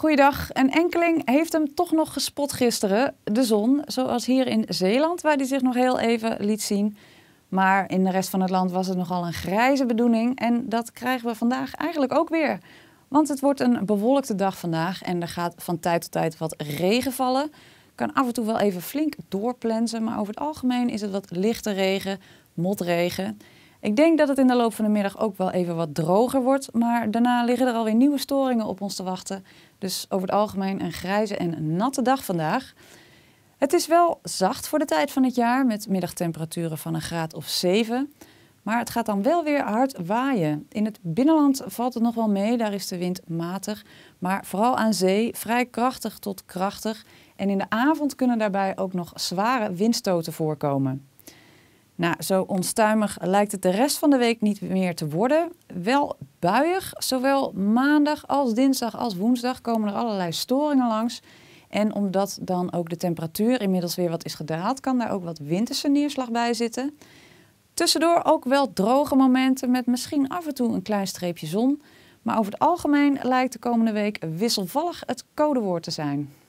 Goeiedag. Een enkeling heeft hem toch nog gespot gisteren, de zon. Zoals hier in Zeeland, waar hij zich nog heel even liet zien. Maar in de rest van het land was het nogal een grijze bedoeling. En dat krijgen we vandaag eigenlijk ook weer. Want het wordt een bewolkte dag vandaag en er gaat van tijd tot tijd wat regen vallen. Kan af en toe wel even flink doorplensen, maar over het algemeen is het wat lichte regen, motregen. Ik denk dat het in de loop van de middag ook wel even wat droger wordt, maar daarna liggen er alweer nieuwe storingen op ons te wachten. Dus over het algemeen een grijze en natte dag vandaag. Het is wel zacht voor de tijd van het jaar, met middagtemperaturen van een graad of 7. Maar het gaat dan wel weer hard waaien. In het binnenland valt het nog wel mee, daar is de wind matig. Maar vooral aan zee vrij krachtig tot krachtig. En in de avond kunnen daarbij ook nog zware windstoten voorkomen. Nou, zo onstuimig lijkt het de rest van de week niet meer te worden. Wel buiig, zowel maandag als dinsdag als woensdag komen er allerlei storingen langs. En omdat dan ook de temperatuur inmiddels weer wat is gedaald, kan daar ook wat winterse neerslag bij zitten. Tussendoor ook wel droge momenten met misschien af en toe een klein streepje zon. Maar over het algemeen lijkt de komende week wisselvallig het codewoord te zijn.